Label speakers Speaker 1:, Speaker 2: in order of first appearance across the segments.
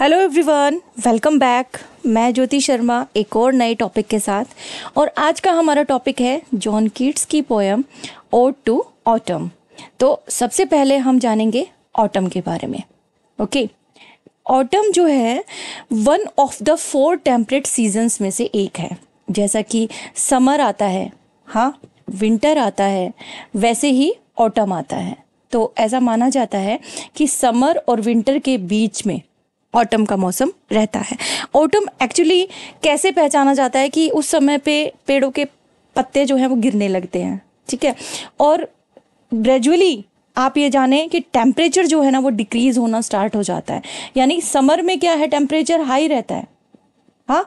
Speaker 1: Hello everyone welcome back मैं ज्योति शर्मा एक और नए टॉपिक के साथ और आज का हमारा टॉपिक है जॉन कीट्स की पोयम ओड टू ऑटम तो सबसे पहले हम जानेंगे ऑटम के बारे में ओके ऑटम जो है one of the four temperate seasons में से एक है जैसा कि समर आता है हाँ विंटर आता है वैसे ही ऑटम आता है तो ऐसा माना जाता है कि समर और विंटर के बीच में ऑटम का मौसम रहता है ऑटम एक्चुअली कैसे पहचाना जाता है कि उस समय पे पेड़ों के पत्ते जो हैं वो गिरने लगते हैं ठीक है और ग्रेजुअली आप ये जाने कि टेम्परेचर जो है ना वो डिक्रीज होना स्टार्ट हो जाता है यानी समर में क्या है टेम्परेचर हाई रहता है हाँ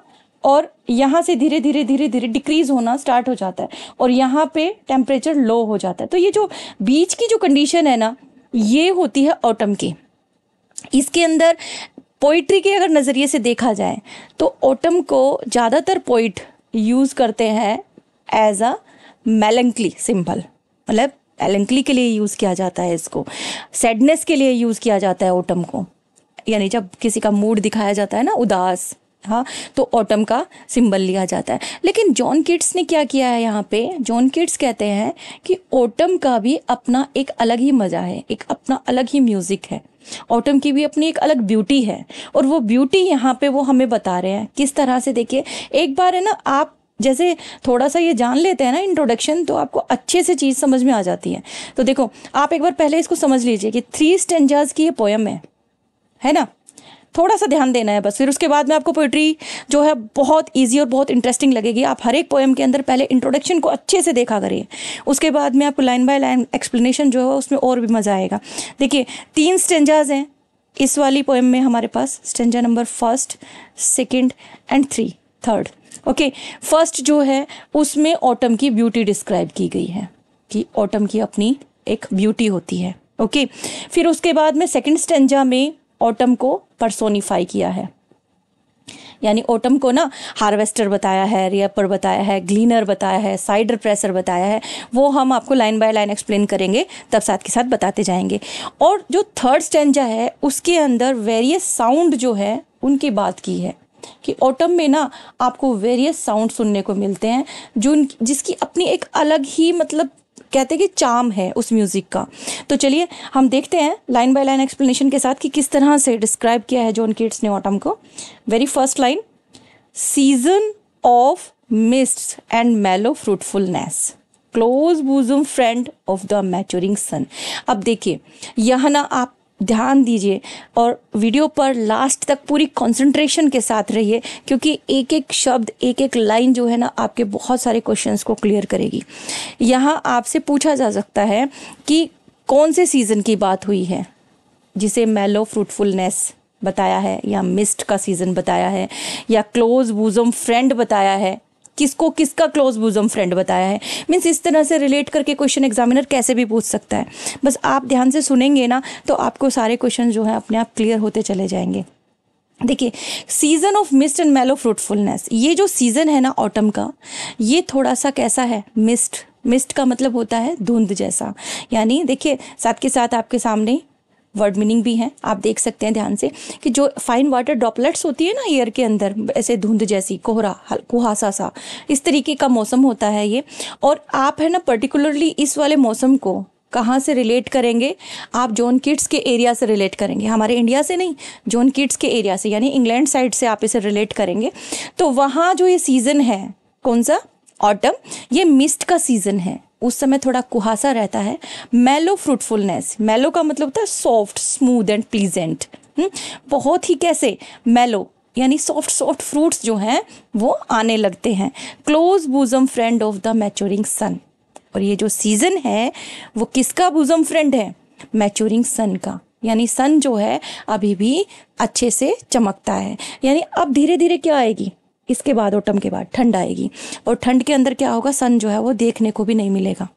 Speaker 1: और यहाँ से धीरे धीरे धीरे धीरे डिक्रीज होना स्टार्ट हो जाता है और यहाँ पे टेम्परेचर लो हो जाता है तो ये जो बीच की जो कंडीशन है ना ये होती है ऑटम की इसके अंदर पोइट्री के अगर नज़रिए से देखा जाए तो ओटम को ज़्यादातर पोइट यूज़ करते हैं एज अ मेलंकली सिंपल मतलब एलंकली के लिए यूज़ किया जाता है इसको सैडनेस के लिए यूज़ किया जाता है ओटम को यानी जब किसी का मूड दिखाया जाता है ना उदास हाँ तो ऑटम का सिंबल लिया जाता है लेकिन जॉन किड्स ने क्या किया है यहाँ पे जॉन किड्स कहते हैं कि ऑटम का भी अपना एक अलग ही मज़ा है एक अपना अलग ही म्यूज़िक है ऑटम की भी अपनी एक अलग ब्यूटी है और वो ब्यूटी यहाँ पे वो हमें बता रहे हैं किस तरह से देखिए एक बार है ना आप जैसे थोड़ा सा ये जान लेते हैं ना इंट्रोडक्शन तो आपको अच्छे से चीज़ समझ में आ जाती है तो देखो आप एक बार पहले इसको समझ लीजिए कि थ्री स्टेंजर्स की ये पोयम है है ना थोड़ा सा ध्यान देना है बस फिर उसके बाद में आपको पोइट्री जो है बहुत ईजी और बहुत इंटरेस्टिंग लगेगी आप हर एक पोएम के अंदर पहले इंट्रोडक्शन को अच्छे से देखा करिए उसके बाद में आपको लाइन बाय लाइन एक्सप्लेनेशन जो है उसमें और भी मज़ा आएगा देखिए तीन स्टेंजाज हैं इस वाली पोएम में हमारे पास stanza number first second and three third okay first जो है उसमें ऑटम की ब्यूटी डिस्क्राइब की गई है कि ऑटम की अपनी एक ब्यूटी होती है ओके okay. फिर उसके बाद में सेकंड स्टेंजा में ऑटम को परसोनीफाई किया है यानी ओटम को ना हार्वेस्टर बताया है रियपर बताया है ग्लीनर बताया है साइडर प्रेसर बताया है वो हम आपको लाइन बाय लाइन एक्सप्लेन करेंगे तब साथ के साथ बताते जाएंगे और जो थर्ड स्टेंजा है उसके अंदर वेरियस साउंड जो है उनकी बात की है कि ऑटम में ना आपको वेरियस साउंड सुनने को मिलते हैं जो जिसकी अपनी एक अलग ही मतलब कहते हैं कि चाम है उस म्यूज़िक का तो चलिए हम देखते हैं लाइन बाय लाइन एक्सप्लेनेशन के साथ कि किस तरह से डिस्क्राइब किया है जॉन किट्स ने ऑटम को very first line season of mist and mellow fruitfulness close bosom friend of the maturing sun अब देखिए यह ना आप ध्यान दीजिए और वीडियो पर लास्ट तक पूरी कंसंट्रेशन के साथ रहिए क्योंकि एक एक शब्द एक एक लाइन जो है ना आपके बहुत सारे क्वेश्चंस को क्लियर करेगी यहाँ आपसे पूछा जा सकता है कि कौन से सीज़न की बात हुई है जिसे मेलो फ्रूटफुलनेस बताया है या मिस्ट का सीज़न बताया है या क्लोज बूजम फ्रेंड बताया है किसको किसका क्लोज बुजम फ्रेंड बताया है मीन्स इस तरह से रिलेट करके क्वेश्चन एग्जामिनर कैसे भी पूछ सकता है बस आप ध्यान से सुनेंगे ना तो आपको सारे क्वेश्चन जो है अपने आप क्लियर होते चले जाएंगे देखिए season of mist and mellow fruitfulness ये जो सीज़न है ना ऑटम का ये थोड़ा सा कैसा है मिस्ट मिस्ट का मतलब होता है धुंध जैसा यानी देखिए साथ के साथ आपके सामने वर्ड मीनिंग भी हैं आप देख सकते हैं ध्यान से कि जो फाइन वाटर ड्रॉपलेट्स होती है ना ईयर के अंदर ऐसे धुंध जैसी कोहरा कुहासा सा इस तरीके का मौसम होता है ये और आप है ना पर्टिकुलरली इस वाले मौसम को कहाँ से रिलेट करेंगे आप जॉन किड्स के एरिया से रिलेट करेंगे हमारे इंडिया से नहीं जॉन किड्स के एरिया से यानी इंग्लैंड साइड से आप इसे रिलेट करेंगे तो वहाँ जो ये सीज़न है कौन सा ऑटम ये मिस्ट का सीज़न है उस समय थोड़ा कुहासा रहता है मेलो फ्रूटफुलनेस मेलो का मतलब होता है सॉफ्ट स्मूद एंड प्लीजेंट बहुत ही कैसे मेलो यानी सॉफ्ट सॉफ्ट फ्रूट्स जो हैं वो आने लगते हैं close bosom friend of the maturing sun और ये जो सीज़न है वो किसका बुजम फ्रेंड है मैच्योरिंग सन का यानी सन जो है अभी भी अच्छे से चमकता है यानी अब धीरे धीरे क्या आएगी इसके बाद ऑटम के बाद ठंड आएगी और ठंड के अंदर क्या होगा सन जो है वो देखने को भी नहीं मिलेगा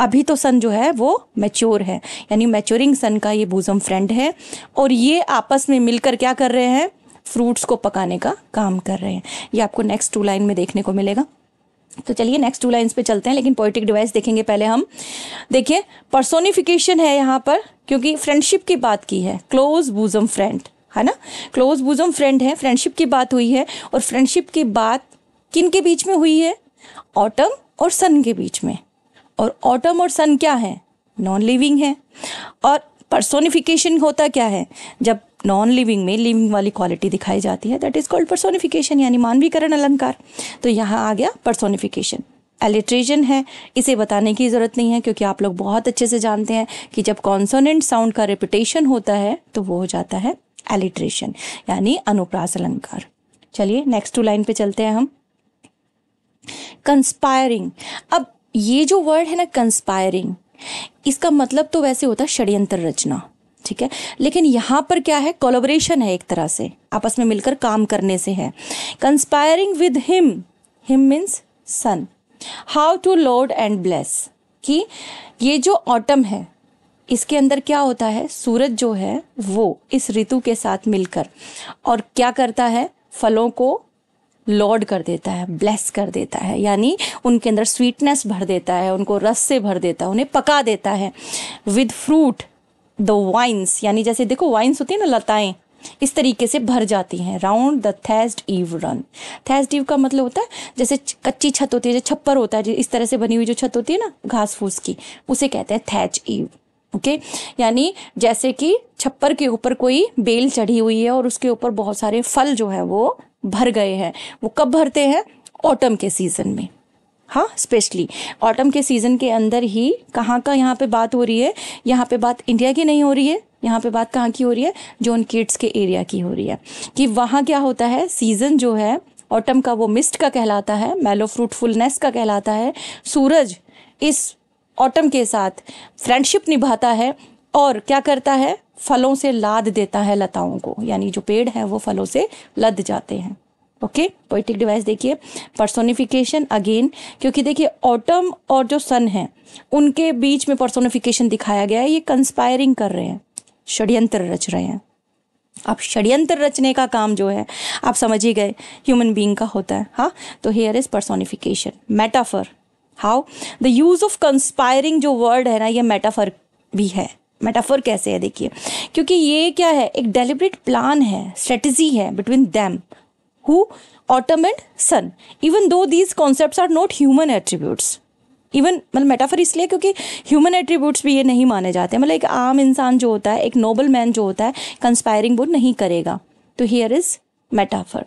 Speaker 1: अभी तो सन जो है वो मैच्योर है यानी मैच्योरिंग सन का ये बूजम फ्रेंड है और ये आपस में मिलकर क्या कर रहे हैं फ्रूट्स को पकाने का काम कर रहे हैं ये आपको नेक्स्ट टू लाइन में देखने को मिलेगा तो चलिए नेक्स्ट टू लाइन्स पे चलते हैं लेकिन पोइटिक डिवाइस देखेंगे पहले हम देखिए पर्सोनिफिकेशन है यहाँ पर क्योंकि फ्रेंडशिप की बात की है क्लोज बूजम फ्रेंड है ना क्लोज बुजुम फ्रेंड है फ्रेंडशिप की बात हुई है और फ्रेंडशिप की बात किन के बीच में हुई है ऑटम और सन के बीच में और ऑटम और सन क्या है नॉन लिविंग है और पर्सोनिफिकेशन होता क्या है जब नॉन लिविंग में लिविंग वाली क्वालिटी दिखाई जाती है दैट इज कॉल्ड पर्सोनिफिकेशन यानी मानवीकरण अलंकार तो यहाँ आ गया पर्सोनिफिकेशन एलिट्रेशन है इसे बताने की ज़रूरत नहीं है क्योंकि आप लोग बहुत अच्छे से जानते हैं कि जब कॉन्सोनेंट साउंड का रिपीटेशन होता है तो वो हो जाता है एलिट्रेशन यानी अनुप्रास अलंकार चलिए नेक्स्ट टू लाइन पे चलते हैं हम कंस्पायरिंग अब ये जो वर्ड है ना कंस्पायरिंग इसका मतलब तो वैसे होता है षड्यंत्र रचना ठीक है लेकिन यहाँ पर क्या है कोलोबरेशन है एक तरह से आपस में मिलकर काम करने से है conspiring with him him means sun how to load and bless कि ये जो ऑटम है इसके अंदर क्या होता है सूरज जो है वो इस ऋतु के साथ मिलकर और क्या करता है फलों को लॉर्ड कर देता है ब्लेस कर देता है यानी उनके अंदर स्वीटनेस भर देता है उनको रस से भर देता है उन्हें पका देता है विद फ्रूट द वाइन्स यानी जैसे देखो वाइन्स होती है ना लताएं इस तरीके से भर जाती हैं round the thatched eve run thatched eve का मतलब होता है जैसे कच्ची छत होती है जैसे छप्पर होता है इस तरह से बनी हुई जो छत होती है ना घास फूस की उसे कहते हैं थैच ईव ओके okay? यानी जैसे कि छप्पर के ऊपर कोई बेल चढ़ी हुई है और उसके ऊपर बहुत सारे फल जो है वो भर गए हैं वो कब भरते हैं ऑटम के सीज़न में हाँ स्पेशली ऑटम के सीज़न के अंदर ही कहाँ का यहाँ पे बात हो रही है यहाँ पे बात इंडिया की नहीं हो रही है यहाँ पे बात कहाँ की हो रही है जोन किड्स के एरिया की हो रही है कि वहाँ क्या होता है सीज़न जो है ऑटम का वो मिस्ट का कहलाता है मेलो फ्रूटफुलनेस का कहलाता है सूरज इस ऑटम के साथ फ्रेंडशिप निभाता है और क्या करता है फलों से लाद देता है लताओं को यानी जो पेड़ है वो फलों से लद जाते हैं ओके पोइटिक डिवाइस देखिए पर्सोनिफिकेशन अगेन क्योंकि देखिए ऑटम और जो सन है उनके बीच में पर्सोनिफिकेशन दिखाया गया है ये कंस्पायरिंग कर रहे हैं षड्यंत्र रच रहे हैं अब षड्यंत्र रचने का काम जो है आप समझ ही गए ह्यूमन बीइंग का होता है हाँ तो here is personification metaphor how the use of conspiring जो वर्ड है ना ये मेटाफर भी है मेटाफर कैसे है देखिए क्योंकि ये क्या है एक डेलिब्रेट प्लान है स्ट्रेटजी है between them who autumn and sun even though these concept are not human attributes even मतलब मेटाफर इसलिए क्योंकि ह्यूमन एट्रीब्यूट्स भी ये नहीं माने जाते मतलब एक आम इंसान जो होता है एक नोबल मैन जो होता है कंस्पायरिंग वो नहीं करेगा तो हियर इज़ मेटाफर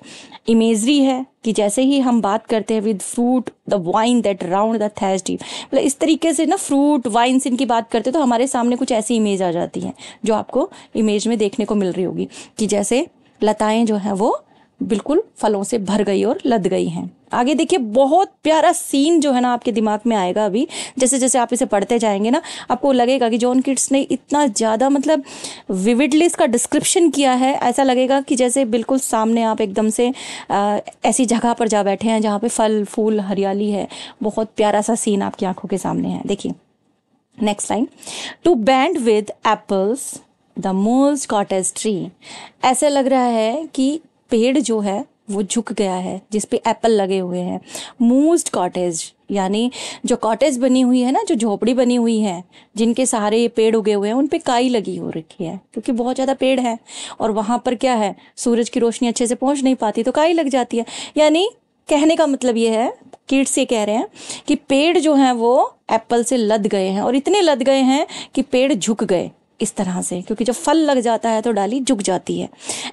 Speaker 1: इमेजरी है कि जैसे ही हम बात करते हैं with fruit the vine that round the thatch deep मतलब इस तरीके से ना फ्रूट वाइन से इनकी बात करते हैं तो हमारे सामने कुछ ऐसी इमेज आ जाती है जो आपको इमेज में देखने को मिल रही होगी कि जैसे लताएं जो हैं वो बिल्कुल फलों से भर गई और लद गई हैं आगे देखिए बहुत प्यारा सीन जो है ना आपके दिमाग में आएगा अभी जैसे जैसे आप इसे पढ़ते जाएंगे ना आपको लगेगा कि जॉन किट्स ने इतना ज़्यादा मतलब विविडली इसका डिस्क्रिप्शन किया है ऐसा लगेगा कि जैसे बिल्कुल सामने आप एकदम से आ, ऐसी जगह पर जा बैठे हैं जहाँ पे फल फूल हरियाली है बहुत प्यारा सा सीन आपकी आंखों के सामने है देखिए next line to bend with apples the मोल्स कॉटेज ट्री ऐसा लग रहा है कि पेड़ जो है वो झुक गया है जिस पे एप्पल लगे हुए हैं मूस्ट कॉटेज यानी जो कॉटेज बनी हुई है ना जो झोपड़ी बनी हुई है जिनके सहारे ये पेड़ उगे हुए हैं उन पे काई लगी हो रखी है क्योंकि बहुत ज़्यादा पेड़ है और वहाँ पर क्या है सूरज की रोशनी अच्छे से पहुँच नहीं पाती तो काई लग जाती है यानी कहने का मतलब ये है किड्स ये कह रहे हैं कि पेड़ जो हैं वो एप्पल से लद गए हैं और इतने लद गए हैं कि पेड़ झुक गए इस तरह से क्योंकि जब फल लग जाता है तो डाली झुक जाती है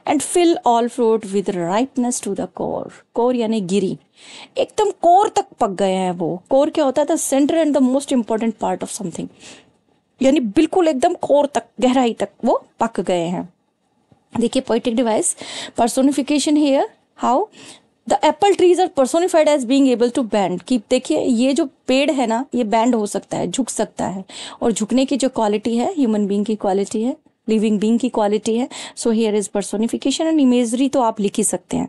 Speaker 1: and fill all fruit with ripeness to the core core यानी गिरी एकदम कोर तक पक गए हैं वो कोर क्या होता है the centre and the most important part of something यानी बिल्कुल एकदम कोर तक गहराई तक वो पक गए हैं देखिए poetic device personification here how the apple trees are personified as being able to bend कि देखिए ये जो पेड़ है ना ये बैंड हो सकता है झुक सकता है और झुकने की जो क्वालिटी है ह्यूमन बींग की क्वालिटी है लिविंग बींग की क्वालिटी है so here is personification and imagery तो आप लिख ही सकते हैं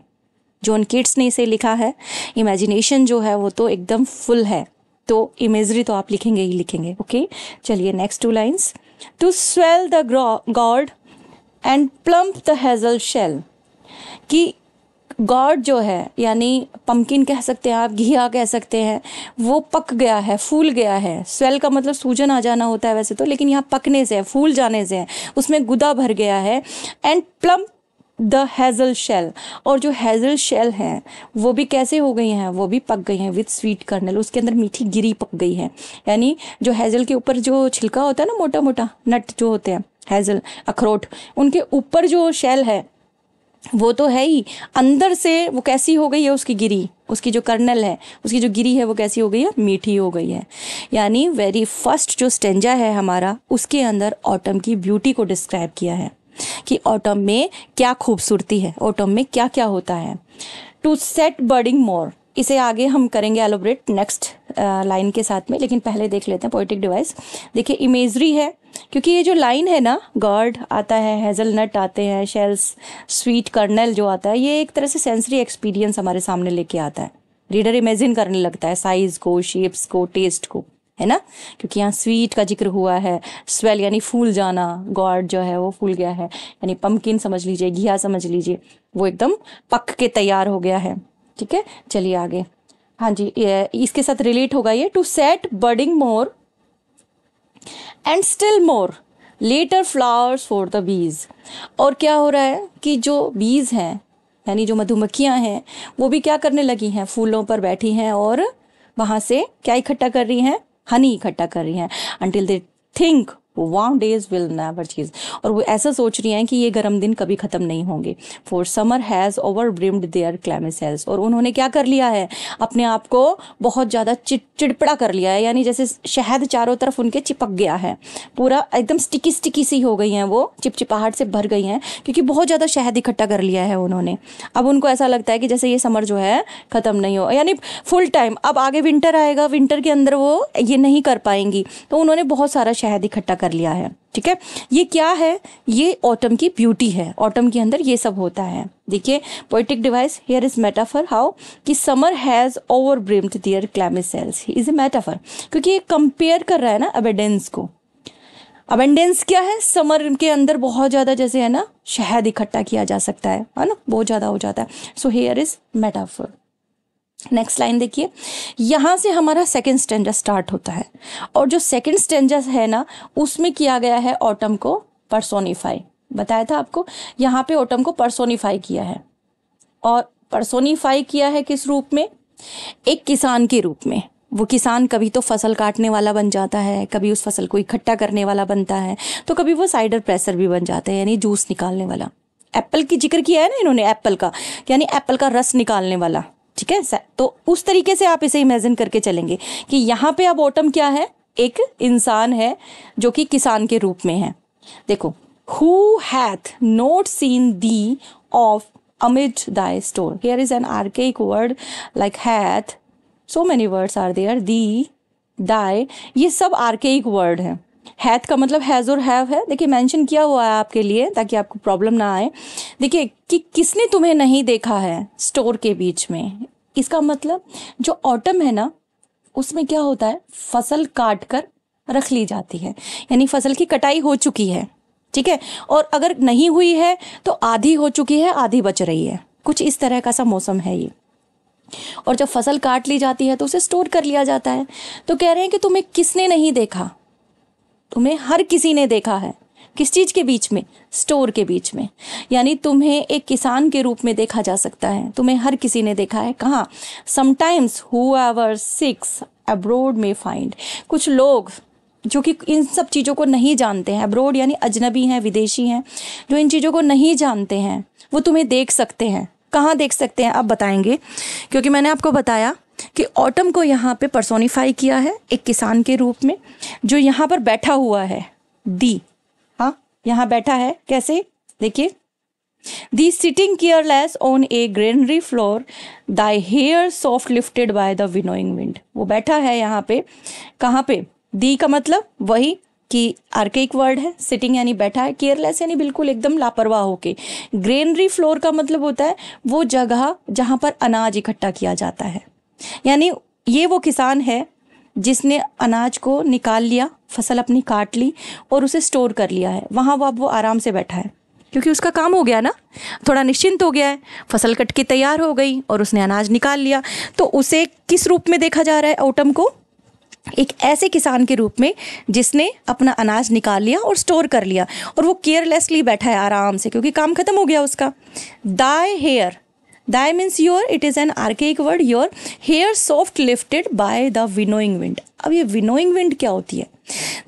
Speaker 1: जॉन किट्स ने इसे लिखा है इमेजिनेशन जो है वो तो एकदम फुल है तो इमेजरी तो आप लिखेंगे ही लिखेंगे ओके चलिए next two lines to swell the gourd and plump the hazel shell कि गॉड जो है यानी पम्पकिन कह सकते हैं आप घिया कह सकते हैं वो पक गया है फूल गया है स्वेल का मतलब सूजन आ जाना होता है वैसे तो लेकिन यहाँ पकने से है फूल जाने से है उसमें गुदा भर गया है and plump the hazel shell और जो हेज़ल शेल हैं वो भी कैसे हो गई हैं वो भी पक गई हैं विथ स्वीट कर्नल उसके अंदर मीठी गिरी पक गई है यानी जो हेज़ल के ऊपर जो छिलका होता है ना मोटा मोटा नट जो होते हैं हेज़ल अखरोट उनके ऊपर जो शेल है वो तो है ही अंदर से वो कैसी हो गई है उसकी गिरी उसकी जो कर्नल है उसकी जो गिरी है वो कैसी हो गई है मीठी हो गई है यानी वेरी फर्स्ट जो स्टेंजा है हमारा उसके अंदर ऑटम की ब्यूटी को डिस्क्राइब किया है कि ऑटम में क्या खूबसूरती है ऑटम में क्या क्या होता है टू सेट बर्डिंग मोर इसे आगे हम करेंगे एलोब्रेट नेक्स्ट लाइन के साथ में लेकिन पहले देख लेते हैं पोइटिक डिवाइस देखिए इमेजरी है क्योंकि ये जो लाइन है ना गॉर्ड आता है नट आते हैं शेल्स स्वीट कर्नल जो आता है ये एक तरह से सेंसरी एक्सपीरियंस हमारे सामने लेके आता है रीडर इमेजिन करने लगता है साइज़ को शेप्स को टेस्ट को है ना क्योंकि यहाँ स्वीट का जिक्र हुआ है स्वेल यानी फूल जाना गॉड जो है वो फूल गया है यानी पम्पकिन समझ लीजिए घिया समझ लीजिए वो एकदम पक के तैयार हो गया है ठीक है चलिए आगे हाँ जी इसके साथ रिलेट होगा ये to set budding more and still more later flowers for the bees और क्या हो रहा है कि जो बीज हैं यानी जो मधुमक्खियां हैं वो भी क्या करने लगी हैं फूलों पर बैठी हैं और वहां से क्या इकट्ठा कर रही हैं हनी इकट्ठा कर रही हैं until they think warm days will never cease और वो ऐसा सोच रही हैं कि ये गर्म दिन कभी ख़त्म नहीं होंगे for summer has o'er brimmed their clammy cells और उन्होंने क्या कर लिया है अपने आप को बहुत ज़्यादा चिड़चिड़पड़ा कर लिया है यानी जैसे शहद चारों तरफ उनके चिपक गया है पूरा एकदम स्टिकी स्टिकी सी हो गई हैं वो चिपचिपाहट से भर गई हैं क्योंकि बहुत ज़्यादा शहद इकट्ठा कर लिया है उन्होंने अब उनको ऐसा लगता है कि जैसे ये समर जो है ख़त्म नहीं हो यानी फुल टाइम अब आगे विंटर आएगा विंटर के अंदर वो ये नहीं कर पाएंगी तो उन्होंने बहुत सारा शहद इकट्ठा कर लिया है ठीक है ये क्या है ये ऑटम की ब्यूटी है ऑटम के अंदर ये सब होता है देखिए poetic device here is metaphor how कि summer has o'er brimmed their climate cells is a metaphor क्योंकि ये कंपेयर कर रहा है ना अबेडेंस को अबेंडेंस क्या है समर के अंदर बहुत ज़्यादा जैसे है ना शहद इकट्ठा किया जा सकता है है ना बहुत ज़्यादा हो जाता है so here is metaphor next line देखिए यहाँ से हमारा सेकंड स्टेंजा स्टार्ट होता है और जो सेकंड स्टेंजा है ना उसमें किया गया है ऑटम को परसोनीफाई बताया था आपको यहाँ पे ऑटम को परसोनीफाई किया है और परसोनीफाई किया है किस रूप में एक किसान के रूप में वो किसान कभी तो फसल काटने वाला बन जाता है कभी उस फसल को इकट्ठा करने वाला बनता है तो कभी वो साइडर प्रेसर भी बन जाते हैं यानी जूस निकालने वाला एप्पल की जिक्र किया है ना इन्होंने एप्पल का यानी एप्पल का रस निकालने वाला ठीक है तो उस तरीके से आप इसे इमेजिन करके चलेंगे कि यहाँ पे अब ऑटम क्या है एक इंसान है जो कि किसान के रूप में है देखो who hath not seen thee oft amid thy store here is an archaic word like hath so many words are there thee thy ये सब आर्केक वर्ड हैं हैथ का मतलब हैज़ और हैव है देखिए मेंशन किया हुआ है आपके लिए ताकि आपको प्रॉब्लम ना आए देखिए कि किसने तुम्हें नहीं देखा है स्टोर के बीच में इसका मतलब जो ऑटम है ना उसमें क्या होता है फसल काट कर रख ली जाती है यानी फसल की कटाई हो चुकी है ठीक है और अगर नहीं हुई है तो आधी हो चुकी है आधी बच रही है कुछ इस तरह का सा मौसम है ये और जब फसल काट ली जाती है तो उसे स्टोर कर लिया जाता है तो कह रहे हैं कि तुम्हें किसने नहीं देखा तुम्हें हर किसी ने देखा है किस चीज़ के बीच में स्टोर के बीच में यानी तुम्हें एक किसान के रूप में देखा जा सकता है तुम्हें हर किसी ने देखा है कहाँ sometimes whoever seeks abroad may find कुछ लोग जो कि इन सब चीज़ों को नहीं जानते हैं अब्रोड यानी अजनबी हैं विदेशी हैं जो इन चीज़ों को नहीं जानते हैं वो तुम्हें देख सकते हैं कहाँ देख सकते हैं आप बताएंगे क्योंकि मैंने आपको बताया कि ऑटम को यहाँ पे परसोनीफाई किया है एक किसान के रूप में जो यहाँ पर बैठा हुआ है दी हाँ यहाँ बैठा है कैसे देखिए thee sitting careless on a granary floor thy hair soft lifted by the winnowing wind वो बैठा है यहाँ पे कहाँ पे दी का मतलब वही कि आर्केक वर्ड है सिटिंग यानी बैठा है केयरलेस यानी बिल्कुल एकदम लापरवाह होके ग्रेनरी फ्लोर का मतलब होता है वो जगह जहाँ पर अनाज इकट्ठा किया जाता है यानी ये वो किसान है जिसने अनाज को निकाल लिया फसल अपनी काट ली और उसे स्टोर कर लिया है वहाँ वो अब वो आराम से बैठा है क्योंकि उसका काम हो गया ना थोड़ा निश्चिंत हो गया है फसल कट के तैयार हो गई और उसने अनाज निकाल लिया तो उसे किस रूप में देखा जा रहा है ओटम को एक ऐसे किसान के रूप में जिसने अपना अनाज निकाल लिया और स्टोर कर लिया और वो केयरलेसली बैठा है आराम से क्योंकि काम खत्म हो गया उसका thy hair Thy means your, it is an archaic word, your hair soft lifted by the winnowing wind. अब ये विनोइंग विंड क्या होती है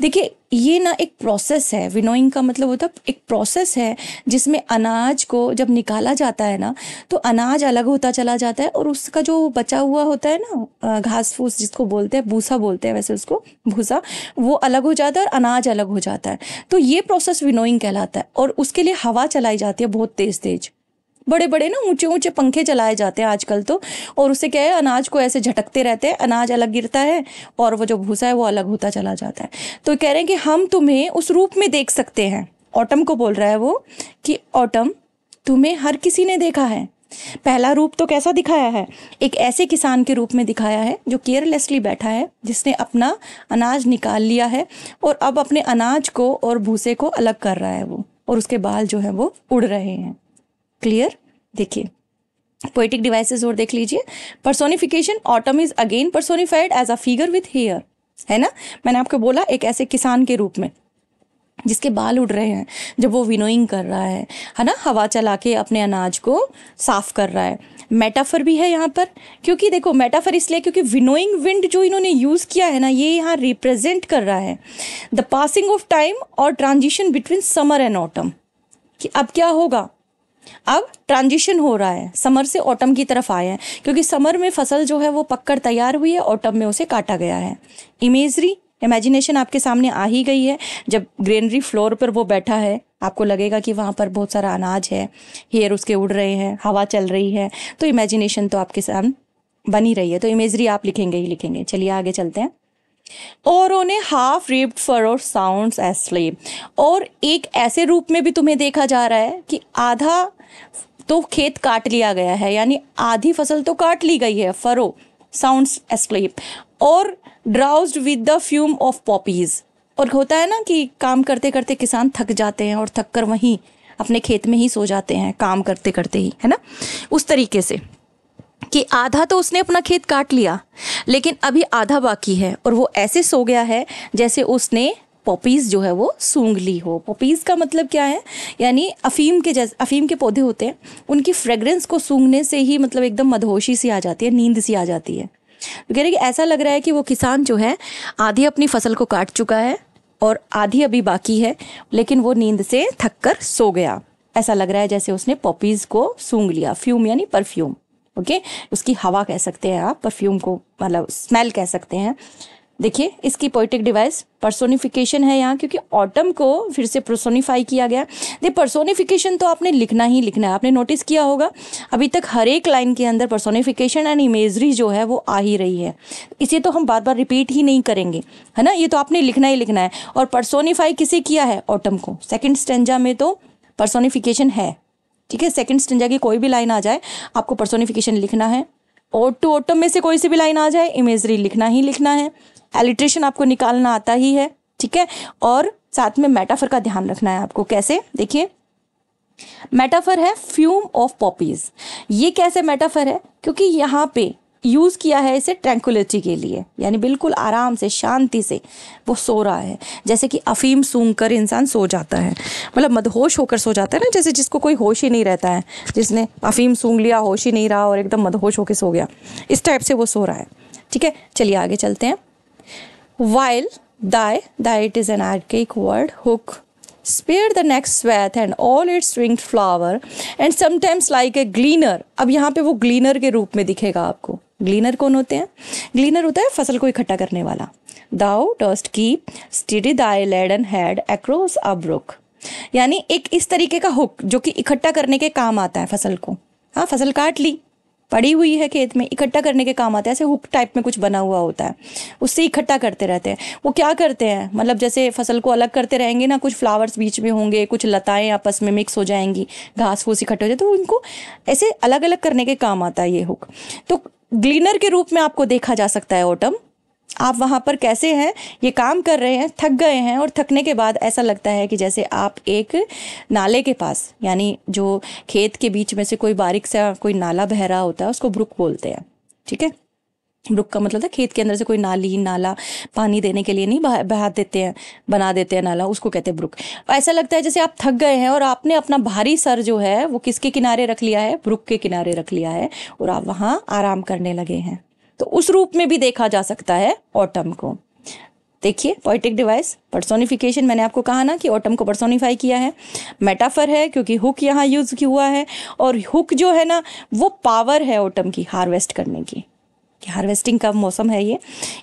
Speaker 1: देखिए ये ना एक प्रोसेस है विनोइंग का मतलब होता है एक प्रोसेस है जिसमें अनाज को जब निकाला जाता है ना तो अनाज अलग होता चला जाता है और उसका जो बचा हुआ होता है ना घास फूस जिसको बोलते हैं भूसा बोलते हैं वैसे उसको भूसा वो अलग हो जाता है और अनाज अलग हो जाता है तो ये प्रोसेस विनोइंग कहलाता है और उसके लिए हवा चलाई जाती है बहुत तेज़ तेज़ बड़े बड़े ना ऊंचे ऊंचे पंखे चलाए जाते हैं आजकल तो और उसे क्या है अनाज को ऐसे झटकते रहते हैं अनाज अलग गिरता है और वो जो भूसा है वो अलग होता चला जाता है तो कह रहे हैं कि हम तुम्हें उस रूप में देख सकते हैं ऑटम को बोल रहा है वो कि ऑटम तुम्हें हर किसी ने देखा है पहला रूप तो कैसा दिखाया है एक ऐसे किसान के रूप में दिखाया है जो केयरलेसली बैठा है जिसने अपना अनाज निकाल लिया है और अब अपने अनाज को और भूसे को अलग कर रहा है वो और उसके बाल जो है वो उड़ रहे हैं क्लियर देखिए पोइटिक डिवाइसेस और देख लीजिए personification autumn is again personified as a figure with hair है ना मैंने आपको बोला एक ऐसे किसान के रूप में जिसके बाल उड़ रहे हैं जब वो विनोइंग कर रहा है है ना हवा चला के अपने अनाज को साफ कर रहा है मेटाफर भी है यहाँ पर क्योंकि देखो मेटाफर इसलिए क्योंकि विनोइंग विंड जो इन्होंने यूज़ किया है ना ये यहाँ रिप्रेजेंट कर रहा है द पासिंग ऑफ टाइम और transition between summer and autumn कि अब क्या होगा अब ट्रांजिशन हो रहा है समर से ऑटम की तरफ आए हैं क्योंकि समर में फसल जो है वो पककर तैयार हुई है ऑटम में उसे काटा गया है इमेजरी इमेजिनेशन आपके सामने आ ही गई है जब ग्रीनरी फ्लोर पर वो बैठा है आपको लगेगा कि वहाँ पर बहुत सारा अनाज है हेयर उसके उड़ रहे हैं हवा चल रही है तो इमेजिनेशन तो आपके सामने बनी रही है तो इमेजरी आप लिखेंगे ही लिखेंगे चलिए आगे चलते हैं और उन्हें हाफ रिप्ड फर और साउंड एस्लेब और एक ऐसे रूप में भी तुम्हें देखा जा रहा है कि आधा तो खेत काट लिया गया है यानी आधी फसल तो काट ली गई है फरो साउंड एस्क्लेप और drowsed with the fume of poppies और होता है ना कि काम करते करते किसान थक जाते हैं और थक कर वहीं अपने खेत में ही सो जाते हैं काम करते करते ही है ना उस तरीके से कि आधा तो उसने अपना खेत काट लिया लेकिन अभी आधा बाकी है और वो ऐसे सो गया है जैसे उसने पॉपीज़ जो है वो सूंघ ली हो पॉपीज़ का मतलब क्या है यानी अफ़ीम के जैसे अफ़ीम के पौधे होते हैं उनकी फ्रेग्रेंस को सूंघने से ही मतलब एकदम मदहोशी सी आ जाती है नींद सी आ जाती है तो कह रहे कि ऐसा लग रहा है कि वो किसान जो है आधी अपनी फसल को काट चुका है और आधी अभी बाकी है लेकिन वो नींद से थक कर सो गया ऐसा लग रहा है जैसे उसने पॉपीज़ को सूंघ लिया फ्यूम यानी परफ्यूम ओके उसकी हवा कह सकते हैं आप परफ्यूम को मतलब स्मेल कह सकते हैं देखिए इसकी पोइटिक डिवाइस पर्सोनिफिकेशन है यहाँ क्योंकि ऑटम को फिर से पर्सोनिफाई किया गया दे पर्सोनिफिकेशन तो आपने लिखना ही लिखना है आपने नोटिस किया होगा अभी तक हर एक लाइन के अंदर पर्सोनिफिकेशन एंड इमेजरी जो है वो आ ही रही है इसे तो हम बार बार रिपीट ही नहीं करेंगे है ना ये तो आपने लिखना ही लिखना है और पर्सोनिफाई किसे किया है ऑटम को सेकेंड स्टेंजा में तो पर्सोनिफिकेशन है ठीक है सेकेंड स्टेंजा की कोई भी लाइन आ जाए आपको पर्सोनिफिकेशन लिखना है ओट टू ऑटम में से कोई सी भी लाइन आ जाए इमेजरी लिखना ही लिखना है एलिट्रेशन आपको निकालना आता ही है ठीक है और साथ में मेटाफर का ध्यान रखना है आपको कैसे देखिए मेटाफर है फ्यूम ऑफ पॉपीज ये कैसे मेटाफर है क्योंकि यहाँ पे यूज़ किया है इसे ट्रैंकुलिटी के लिए यानी बिल्कुल आराम से शांति से वो सो रहा है जैसे कि अफीम सूंघ कर इंसान सो जाता है मतलब मदहोश होकर सो जाता है ना जैसे जिसको कोई होश ही नहीं रहता है जिसने अफीम सूंघ लिया होश ही नहीं रहा और एकदम मदहोश होकर सो गया इस टाइप से वो सो रहा है ठीक है चलिए आगे चलते हैं while thy thy it is an archaic word hook spear the next swath and all its winged flower and sometimes like a gleaner अब यहाँ पे वो gleaner के रूप में दिखेगा आपको ग्लीनर कौन होते हैं ग्लीनर होता है फसल को इकट्ठा करने वाला दाउ डस्ट की steady thy laden head across a brook यानी एक इस तरीके का हुक जो कि इकट्ठा करने के काम आता है फसल को हाँ फसल काट ली पड़ी हुई है खेत में इकट्ठा करने के काम आता है ऐसे हुक टाइप में कुछ बना हुआ होता है उससे इकट्ठा करते रहते हैं वो क्या करते हैं मतलब जैसे फसल को अलग करते रहेंगे ना कुछ फ्लावर्स बीच में होंगे कुछ लताएं आपस में मिक्स हो जाएंगी घास फूस इकट्ठे हो जाए तो उनको ऐसे अलग अलग करने के काम आता है ये हुक तो ग्लीनर के रूप में आपको देखा जा सकता है ऑटम आप वहाँ पर कैसे हैं ये काम कर रहे हैं थक गए हैं और थकने के बाद ऐसा लगता है कि जैसे आप एक नाले के पास यानी जो खेत के बीच में से कोई बारीक सा कोई नाला बह रहा होता है उसको ब्रुक बोलते हैं ठीक है ब्रुक का मतलब था खेत के अंदर से कोई नाली नाला पानी देने के लिए नहीं बहा बहा देते हैं बना देते हैं नाला उसको कहते हैं ब्रुक ऐसा लगता है जैसे आप थक गए हैं और आपने अपना भारी सर जो है वो किसके किनारे रख लिया है ब्रुक के किनारे रख लिया है और आप वहाँ आराम करने लगे हैं तो उस रूप में भी देखा जा सकता है ऑटम को देखिए पोइटिक डिवाइस पर्सोनिफिकेशन मैंने आपको कहा ना कि ऑटम को पर्सोनिफाई किया है मेटाफर है क्योंकि हुक यहाँ यूज़ हुआ है और हुक जो है ना वो पावर है ऑटम की हार्वेस्ट करने की कि हार्वेस्टिंग का मौसम है ये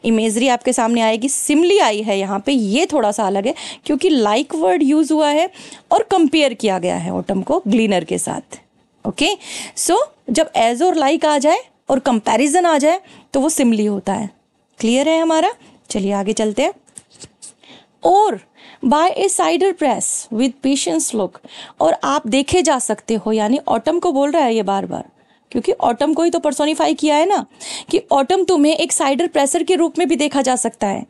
Speaker 1: इमेजरी आपके सामने आएगी सिमली आई है यहाँ पे ये थोड़ा सा अलग है क्योंकि लाइक वर्ड यूज़ हुआ है और कंपेयर किया गया है ऑटम को ग्लीनर के साथ ओके सो so, जब एज और लाइक आ जाए और कंपैरिजन आ जाए तो वो सिमली होता है क्लियर है हमारा चलिए आगे चलते हैं और by a cider press with patience look और आप देखे जा सकते हो यानी ऑटम को बोल रहा है ये बार बार क्योंकि ऑटम को ही तो पर्सोनिफाई किया है ना कि ऑटम तुम्हें एक साइडर प्रेसर के रूप में भी देखा जा सकता है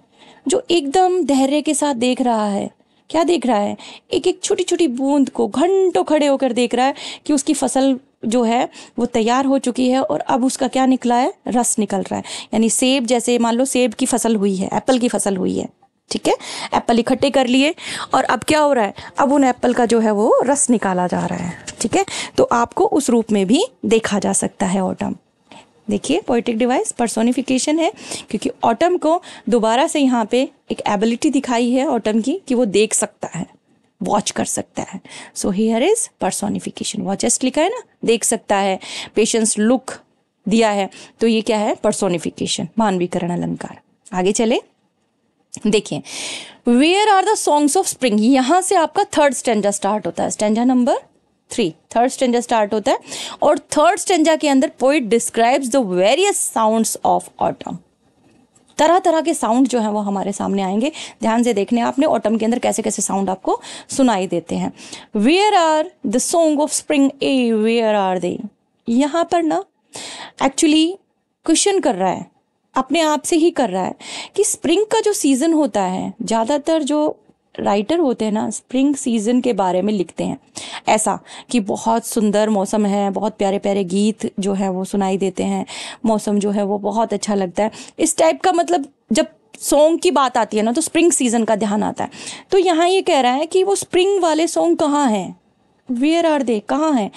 Speaker 1: जो एकदम धैर्य के साथ देख रहा है क्या देख रहा है एक एक छोटी छोटी बूंद को घंटों खड़े होकर देख रहा है कि उसकी फसल जो है वो तैयार हो चुकी है और अब उसका क्या निकला है रस निकल रहा है यानी सेब जैसे मान लो सेब की फसल हुई है एप्पल की फसल हुई है ठीक है एप्पल इकट्ठे कर लिए और अब क्या हो रहा है अब उन एप्पल का जो है वो रस निकाला जा रहा है ठीक है तो आपको उस रूप में भी देखा जा सकता है ऑटम देखिए पोइटिक डिवाइस पर्सोनिफिकेशन है क्योंकि ऑटम को दोबारा से यहाँ पे एक एबिलिटी दिखाई है ऑटम की कि वो देख सकता है वॉच कर सकता है so here is personification watchest लिखा है ना देख सकता है पेशेंस लुक दिया है तो ये क्या है परसोनिफिकेशन मानवीकरण अलंकार आगे चले देखिए where are the songs of spring यहां से आपका थर्ड स्टेंजा स्टार्ट होता है stanza number three third stanza start होता है और थर्ड स्टेंजा के अंदर poet describes the various sounds of autumn तरह तरह के साउंड जो है वो हमारे सामने आएंगे ध्यान से देखने आपने ऑटम के अंदर कैसे कैसे साउंड आपको सुनाई देते हैं where are the song of spring ay where are they यहाँ पर ना एक्चुअली क्वेश्चन कर रहा है अपने आप से ही कर रहा है कि स्प्रिंग का जो सीज़न होता है ज़्यादातर जो राइटर होते हैं ना स्प्रिंग सीजन के बारे में लिखते हैं ऐसा कि बहुत सुंदर मौसम है बहुत प्यारे प्यारे गीत जो है वो सुनाई देते हैं मौसम जो है वो बहुत अच्छा लगता है इस टाइप का मतलब जब सॉन्ग की बात आती है ना तो स्प्रिंग सीजन का ध्यान आता है तो यहाँ ये कह रहा है कि वो स्प्रिंग वाले सॉन्ग कहाँ हैं वेयर आर दे कहाँ हैं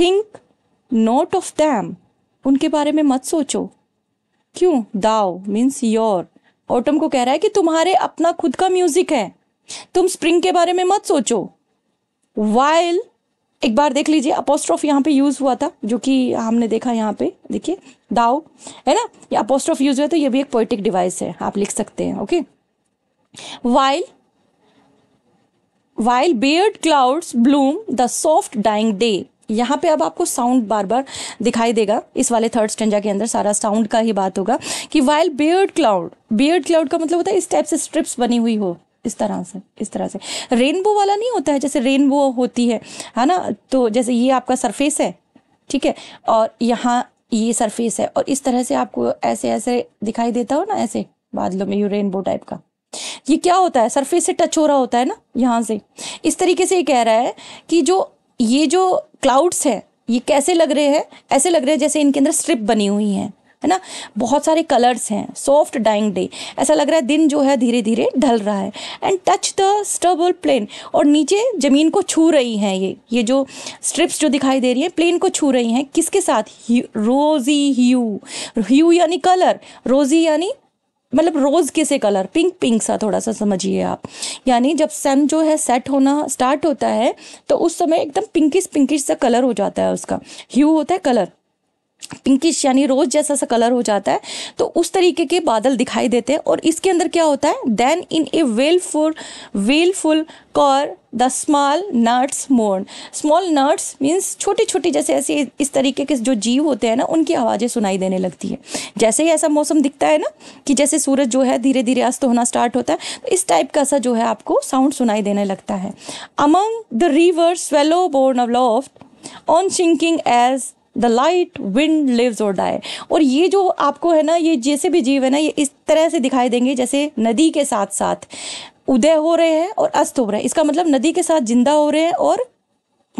Speaker 1: थिंक नोट ऑफ दैम उनके बारे में मत सोचो क्यों दाओ मीन्स योर ऑटम को कह रहा है कि तुम्हारे अपना खुद का म्यूजिक है तुम स्प्रिंग के बारे में मत सोचो वाइल एक बार देख लीजिए अपोस्ट्रॉफ यहाँ पे यूज हुआ था जो कि हमने देखा यहाँ पे देखिए दाओ है ना ये अपोस्ट्रॉफ यूज हुआ तो ये भी एक पोइटिक डिवाइस है आप लिख सकते हैं okay while while barred clouds bloom the soft dying day यहाँ पे अब आपको साउंड बार बार दिखाई देगा इस वाले थर्ड स्टेंजा के अंदर सारा साउंड का ही बात होगा कि while barred cloud barred cloud का मतलब होता है इस टाइप से स्ट्रिप्स बनी हुई हो इस तरह से इस तरह से रेनबो वाला नहीं होता है जैसे रेनबो होती है है ना तो जैसे ये आपका सरफेस है ठीक है और यहाँ ये सरफेस है और इस तरह से आपको ऐसे ऐसे दिखाई देता हो ना ऐसे बादलों में यू रेनबो टाइप का ये क्या होता है सरफेस से टच हो रहा होता है ना यहाँ से इस तरीके से ये कह रहा है कि जो ये जो क्लाउड्स हैं ये कैसे लग रहे हैं ऐसे लग रहे हैं जैसे इनके अंदर स्ट्रिप बनी हुई हैं है ना बहुत सारे कलर्स हैं सॉफ्ट डाइंग डे ऐसा लग रहा है दिन जो है धीरे धीरे ढल रहा है and touch the stubble plain और नीचे ज़मीन को छू रही हैं ये ये जो स्ट्रिप्स जो दिखाई दे रही हैं प्लेन को छू रही हैं किसके साथ रोजी ह्यू ह्यू यानी कलर रोजी यानी मतलब रोज़ के से कलर पिंक पिंक सा थोड़ा सा समझिए आप यानी जब सन जो है सेट होना स्टार्ट होता है तो उस समय एकदम पिंकिश पिंकिश सा कलर हो जाता है उसका ह्यू होता है कलर पिंकिश यानी रोज जैसा सा कलर हो जाता है तो उस तरीके के बादल दिखाई देते हैं और इसके अंदर क्या होता है then in a wailful wailful choir the small gnats mourn small gnats means छोटी छोटी जैसे ऐसे इस तरीके के जो जीव होते हैं ना उनकी आवाज़ें सुनाई देने लगती है जैसे ही ऐसा मौसम दिखता है ना कि जैसे सूरज जो है धीरे धीरे अस्त होना स्टार्ट होता है तो इस टाइप का सा जो है आपको साउंड सुनाई देने लगता है among the river swallow borne aloft on sinking as the light wind lives और डाई और ये जो आपको है ना ये जैसे भी जीव है ना ये इस तरह से दिखाई देंगे जैसे नदी के साथ साथ उदय हो रहे हैं और अस्त हो रहे हैं इसका मतलब नदी के साथ जिंदा हो रहे हैं और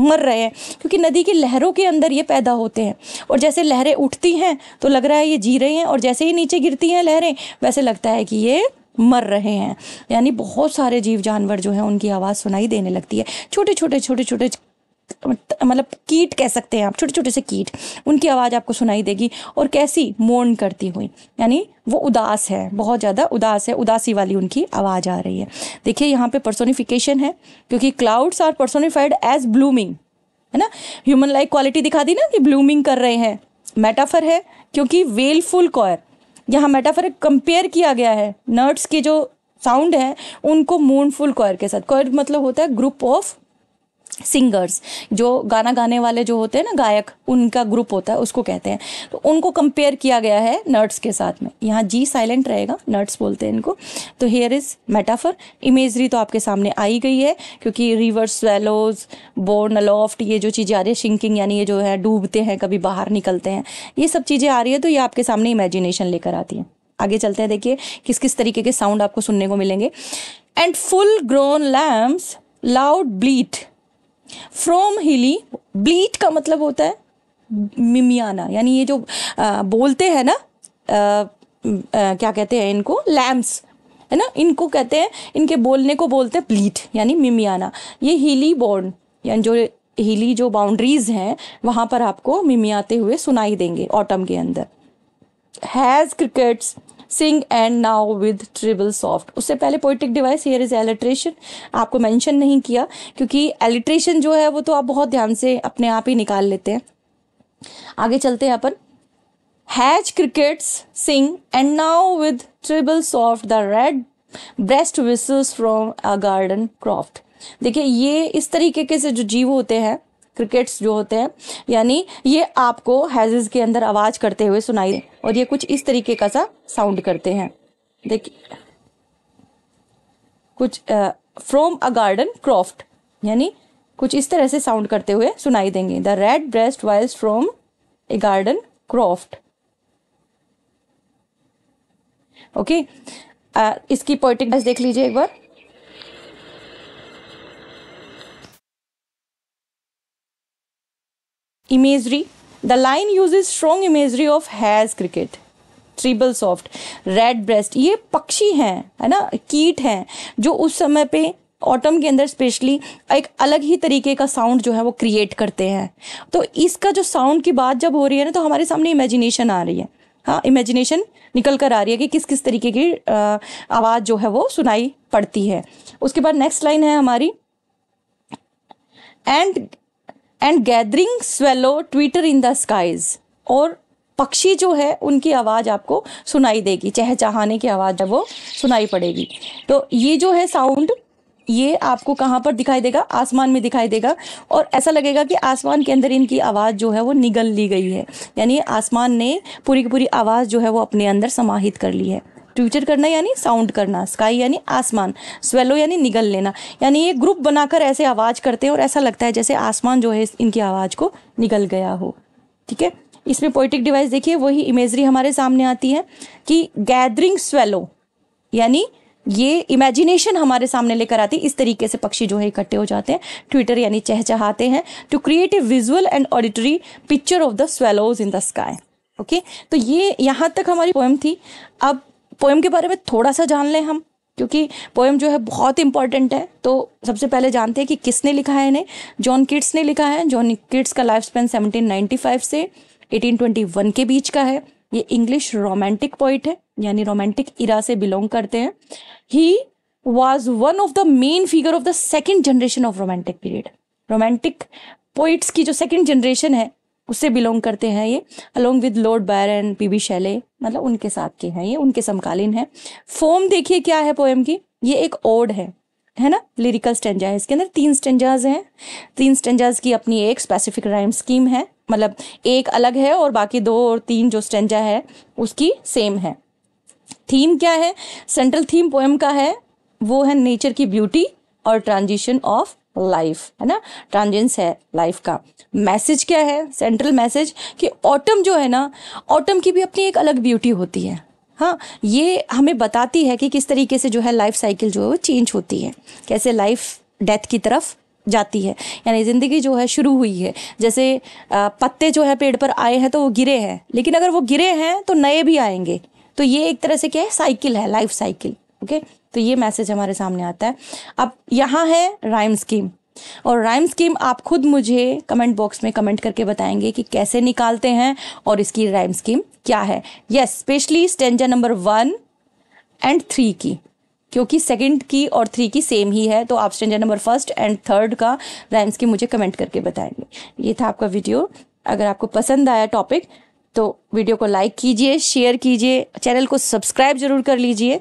Speaker 1: मर रहे हैं क्योंकि नदी की लहरों के अंदर ये पैदा होते हैं और जैसे लहरें उठती हैं तो लग रहा है ये जी रहे हैं और जैसे ही नीचे गिरती हैं लहरें वैसे लगता है कि ये मर रहे हैं यानी बहुत सारे जीव जानवर जो हैं उनकी आवाज़ सुनाई देने लगती है छोटे छोटे छोटे छोटे मतलब कीट कह सकते हैं आप छोटे छोटे से कीट उनकी आवाज़ आपको सुनाई देगी और कैसी मोन करती हुई यानी वो उदास है बहुत ज़्यादा उदास है उदासी वाली उनकी आवाज़ आ रही है देखिए यहाँ पे पर्सोनिफिकेशन है क्योंकि clouds are personified as blooming है ना ह्यूमन लाइक क्वालिटी दिखा दी ना कि ब्लूमिंग कर रहे हैं मेटाफर है क्योंकि वेलफुल कॉयर यहाँ मेटाफर कंपेयर किया गया है नर्ट्स के जो साउंड है उनको मूनफुल कॉयर के साथ कॉयर मतलब होता है ग्रुप ऑफ सिंगर्स जो गाना गाने वाले जो होते हैं ना गायक उनका ग्रुप होता है उसको कहते हैं तो उनको कंपेयर किया गया है नर्ड्स के साथ में यहाँ जी साइलेंट रहेगा नर्ड्स बोलते हैं इनको तो हेयर इज़ मेटाफर इमेजरी तो आपके सामने आई गई है क्योंकि रिवर्स वेलोज बोर्न अलॉफ्ट ये जो चीज़ें आ रही है शिंकिंग यानी ये जो है डूबते हैं कभी बाहर निकलते हैं ये सब चीज़ें आ रही है तो ये आपके सामने इमेजिनेशन लेकर आती हैं आगे चलते हैं देखिए किस किस तरीके के साउंड आपको सुनने को मिलेंगे and full grown lambs loud bleat from hilly bleat का मतलब होता है मिमियाना यानी ये जो आ, बोलते हैं ना आ, आ, क्या कहते हैं इनको लैम्स है ना इनको कहते हैं इनके बोलने को बोलते हैं ब्लीट यानी मिमियाना ये हिली बॉर्न यानी जो हिली जो बाउंड्रीज हैं वहाँ पर आपको मिमियाते हुए सुनाई देंगे ऑटम के अंदर hedge crickets sing and now with treble soft उससे पहले poetic device here is alliteration आपको मैंशन नहीं किया क्योंकि एलिट्रेशन जो है वो तो आप बहुत ध्यान से अपने आप ही निकाल लेते हैं आगे चलते हैं अपन hedge crickets sing and now with treble soft the red breast whistles from a garden croft देखिए ये इस तरीके के से जो जीव होते हैं क्रिकेट्स जो होते हैं यानी ये आपको हैजेज के अंदर आवाज़ करते हुए सुनाई और ये कुछ इस तरीके का सा साउंड करते हैं देखिए कुछ फ्रॉम अ गार्डन क्रॉफ्ट यानी कुछ इस तरह से साउंड करते हुए सुनाई देंगे the red breast whistles from a garden croft okay इसकी पोइटिक देख लीजिए एक बार imagery the line uses strong imagery of hedge cricket treble soft red breast ये पक्षी हैं है ना कीट हैं जो उस समय पे ऑटम के अंदर स्पेशली एक अलग ही तरीके का साउंड जो है वो क्रिएट करते हैं तो इसका जो साउंड की बात जब हो रही है ना तो हमारे सामने इमेजिनेशन आ रही है हाँ इमेजिनेशन निकल कर आ रही है कि किस किस तरीके की आवाज़ जो है वो सुनाई पड़ती है उसके बाद नेक्स्ट लाइन है हमारी and and gathering swallows twitter in the skies और पक्षी जो है उनकी आवाज़ आपको सुनाई देगी चहचहाने की आवाज़ वो सुनाई पड़ेगी तो ये जो है साउंड ये आपको कहाँ पर दिखाई देगा आसमान में दिखाई देगा और ऐसा लगेगा कि आसमान के अंदर इनकी आवाज़ जो है वो निगल ली गई है यानी आसमान ने पूरी की पूरी आवाज़ जो है वो अपने अंदर समाहित कर ली है ट्विटर करना यानी साउंड करना स्काई यानी आसमान स्वेलो यानी निगल लेना यानी ये ग्रुप बनाकर ऐसे आवाज़ करते हैं और ऐसा लगता है जैसे आसमान जो है इनकी आवाज़ को निगल गया हो ठीक है इसमें पोइटिक डिवाइस देखिए वही इमेजरी हमारे सामने आती है कि गैदरिंग स्वेलो यानी ये इमेजिनेशन हमारे सामने लेकर आती है इस तरीके से पक्षी जो है इकट्ठे हो जाते हैं ट्विटर यानी चहचहाते हैं to create a visual and auditory picture of the swallows in the sky okay तो ये यहाँ तक हमारी पोएम थी अब पोएम के बारे में थोड़ा सा जान लें हम क्योंकि पोएम जो है बहुत इंपॉर्टेंट है तो सबसे पहले जानते हैं कि किसने लिखा है इन्हें जॉन किड्स ने लिखा है जॉन किड्स का लाइफ स्पेन सेवनटीन से एटीन के बीच का है ये इंग्लिश रोमांटिक पोइट है यानी रोमांटिक इरा से बिलोंग करते हैं he was one of the main figure of the second generation of romantic period romantic poets की जो सेकेंड जनरेशन है उससे बिलोंग करते हैं ये along with Lord Byron and P B Shelley मतलब उनके साथ के हैं ये उनके समकालीन हैं फॉर्म देखिए क्या है पोएम की ये एक ओड है है ना लिरिकल स्टेंजा है इसके अंदर तीन स्टेंजाज हैं तीन स्टेंजाज की अपनी एक स्पेसिफिक राइम स्कीम है मतलब एक अलग है और बाकी दो और तीन जो स्टेंजा है उसकी सेम है थीम क्या है सेंट्रल थीम पोएम का है वो है नेचर की ब्यूटी और ट्रांजिशन ऑफ लाइफ है ना ट्रांजेंस है लाइफ का मैसेज क्या है सेंट्रल मैसेज कि ऑटम जो है ना ऑटम की भी अपनी एक अलग ब्यूटी होती है हाँ ये हमें बताती है कि किस तरीके से जो है लाइफ साइकिल जो है वो चेंज होती है कैसे लाइफ डेथ की तरफ जाती है यानी ज़िंदगी जो है शुरू हुई है जैसे पत्ते जो है पेड़ पर आए हैं तो वो गिरे हैं लेकिन अगर वो गिरे हैं तो नए भी आएंगे तो ये एक तरह से क्या है साइकिल है लाइफ साइकिल ओके okay? तो ये मैसेज हमारे सामने आता है अब यहाँ है राइम स्कीम और राइम स्कीम आप खुद मुझे कमेंट बॉक्स में कमेंट करके बताएंगे कि कैसे निकालते हैं और इसकी राइम स्कीम क्या है yes especially stanza number one and three की क्योंकि सेकंड की और थ्री की सेम ही है तो आप stanza number first and third का राइम स्कीम मुझे कमेंट करके बताएंगे ये था आपका वीडियो अगर आपको पसंद आया टॉपिक तो वीडियो को लाइक कीजिए शेयर कीजिए चैनल को सब्सक्राइब जरूर कर लीजिए